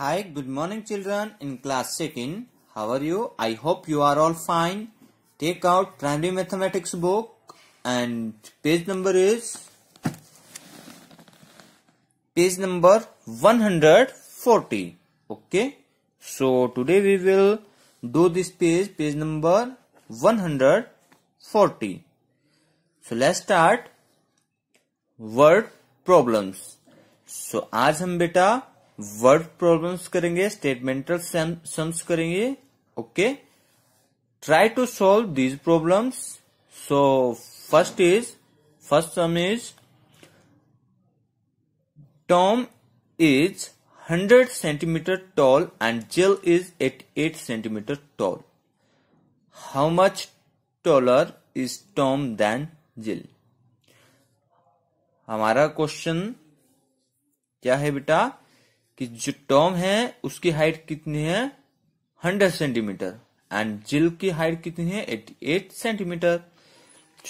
Hi, good morning children in class second, How are you? I hope you are all fine. Take out primary mathematics book and page number is page number 140. Okay. So today we will do this page, page number 140. So let's start word problems. So आज हम beta word problems करेंगे स्टेटमेंटल sums करेंगे okay try to solve these problems so first is first sum is Tom is 100 centimeter and Jill is is 88 centimetre tall how much taller is Tom than Jill हमारा क्वेश्चन क्या है बेटा कि जो टॉम है उसकी हाइट कितनी है हंड्रेड सेंटीमीटर एंड जिल की हाइट कितनी है एट्टी एट सेंटीमीटर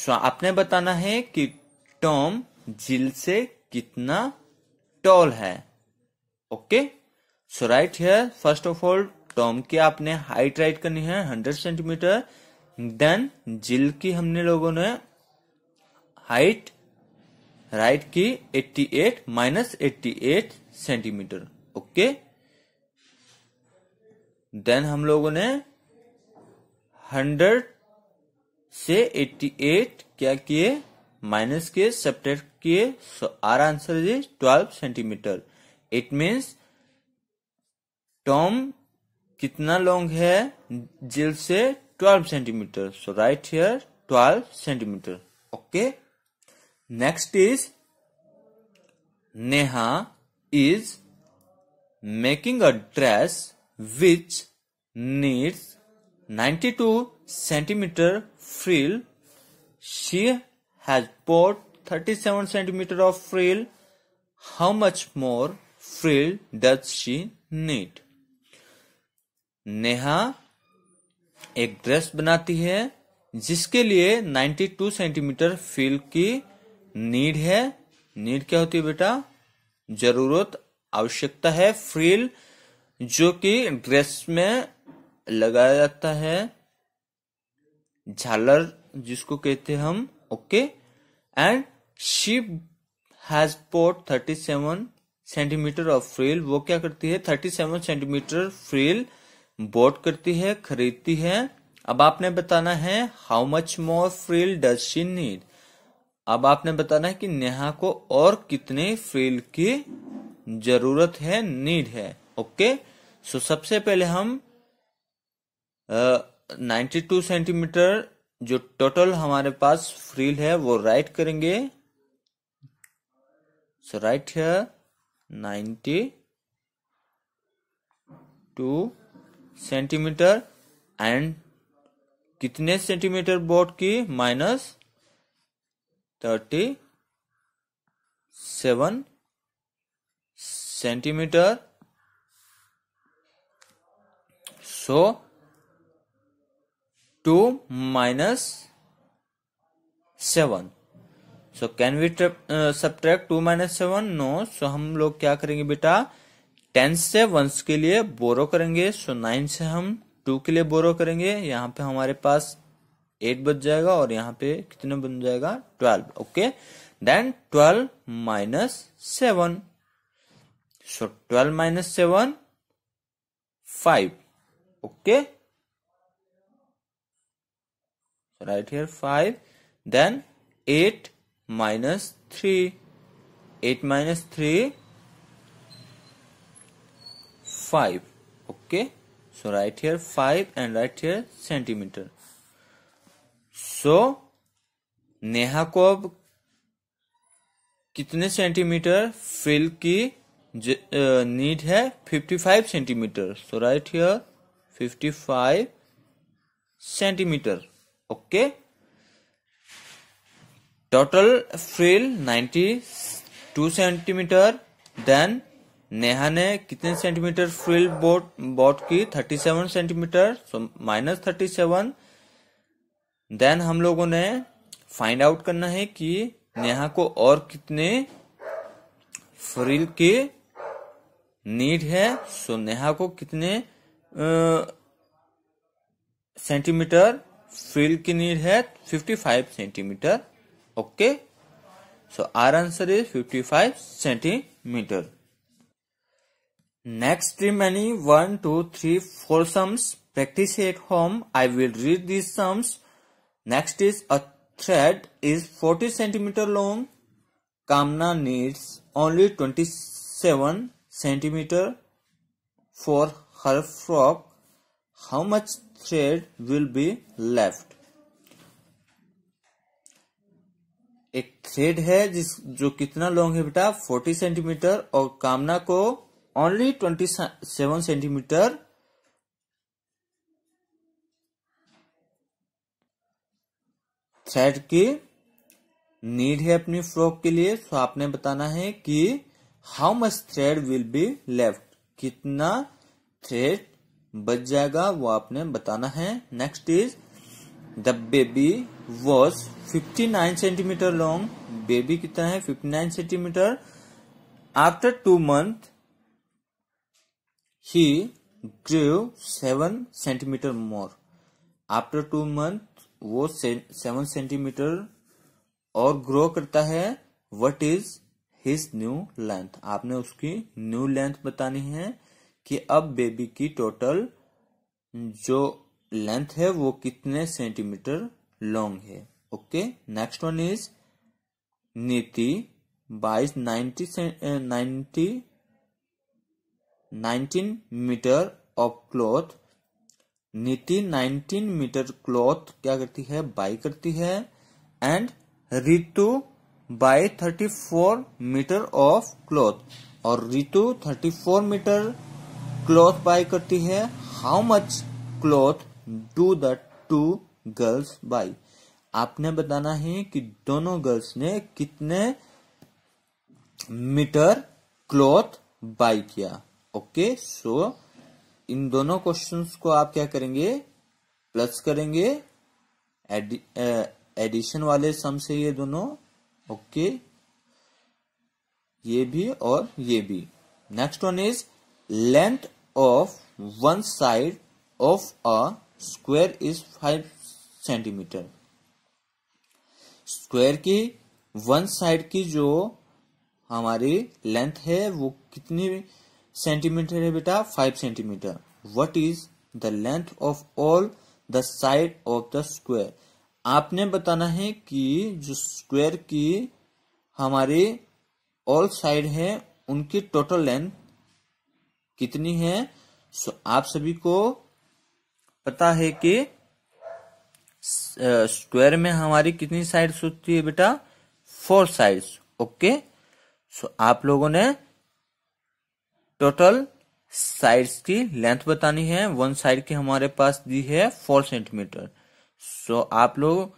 सो आपने बताना है कि टॉम जिल से कितना टॉल है okay so right here first of all Tom की आपने हाइट राइट करनी है हंड्रेड सेंटीमीटर देन जिल की हमने लोगों ने हाइट राइट की 88 minus eighty centimetre okay then हम लोगों ने हंड्रेड से एट्टी एट क्या किए माइनस किए सब्ट्रैक्ट किए so our answer is twelve centimetre it means Tom कितना लॉन्ग है जेल से twelve centimetre so right here twelve centimetre okay next is Neha is making a dress which needs 92 centimeter frill. She has bought 37 centimeter of frill. How much more frill does she need? Neha एक dress बनाती है जिसके लिए 92 centimetre frill की need है need क्या होती है बेटा जरूरत आवश्यकता है फ्रिल जो कि ड्रेस में लगाया जाता है झालर जिसको कहते हम okay and she has thirty seven centimetre of frill वो क्या करती है thirty seven centimetre frill bought करती है खरीदती है अब आपने बताना है how much more frill does she need अब आपने बताना है कि नेहा को और कितने फ्रिल की जरूरत है नीड है ओके सो सबसे पहले हम नाइन्टी टू सेंटीमीटर जो टोटल हमारे पास फ्रील है वो राइट करेंगे सो राइट है नाइन्टी टू सेंटीमीटर एंड कितने सेंटीमीटर बोर्ड की minus thirty seven centimetre so two minus seven so can we subtract two minus seven no so हम लोग क्या करेंगे बेटा टेन से वंस के लिए बोरो करेंगे सो so नाइन से हम टू के लिए बोरो करेंगे यहाँ पे हमारे पास एट बच जाएगा और यहां पे कितने बन जाएगा twelve okay then twelve minus seven so twelve minus seven five okay right here five then eight minus three eight minus three five okay so right here five and right here centimetre so Neha को अब कितने centimetre frill की need है 55 centimetre so right here 55 centimetre okay total frill 92 centimetre then Neha ने कितने centimetre frill bought bought की 37 centimetre so minus thirty seven then हम लोगों ने फाइंड आउट करना है कि नेहा को और कितने फ्रिल के नीड है सो नेहा को कितने सेंटीमीटर फील की नीड है 55 centimetre okay so our answer is 55 centimetre next three many one two three four sums practice at home I will read this sums next is a thread is 40 centimetre long Kamna needs only 27 centimetre for her frock how much thread will be left एक thread है जिस जो कितना long है बेटा 40 centimetre और कामना को only 27 centimetre thread की नीड है अपनी फ्रॉक के लिए सो तो आपने बताना है कि how much thread will be left कितना थ्रेड बच जाएगा वो आपने बताना है next is the baby was 59 centimetre long baby कितना है 59 centimetre after two month he grew seven centimetre more after two month वो सेवन सेंटीमीटर और ग्रो करता है what is his new length आपने उसकी न्यू लेंथ बतानी है कि अब बेबी की टोटल जो लेंथ है वो कितने सेंटीमीटर लॉन्ग है okay next one is Niti बाईस ninety ninety nineteen metre of cloth Niti nineteen metre cloth क्या करती है बाई करती है and Ritu buy 34 metre of cloth और रितु 34 मीटर क्लॉथ बाय करती है how much cloth do the two girls buy आपने बताना है कि दोनों गर्ल्स ने कितने मीटर क्लॉथ बाय किया ओके सो इन दोनों क्वेश्चंस को आप क्या करेंगे प्लस करेंगे एडिशन वाले सम से ये दोनों ओके ये भी और ये भी next one is length of one side of a square is five centimetre square की वन साइड की जो हमारी लेंथ है वो कितनी सेंटीमीटर है बेटा five centimetre what is the length of all the side of the square आपने बताना है कि जो स्क्वायर की हमारे ऑल साइड है उनकी टोटल लेंथ कितनी है सो आप सभी को पता है कि स्क्वायर में हमारी कितनी साइड्स होती है बेटा फोर साइड्स ओके सो आप लोगों ने टोटल साइड्स की लेंथ बतानी है वन साइड की हमारे पास दी है फोर सेंटीमीटर सो आप लोग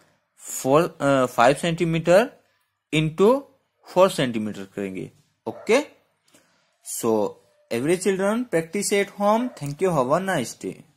four five centimetre into four centimetre करेंगे okay so every children practice at home thank you have a nice day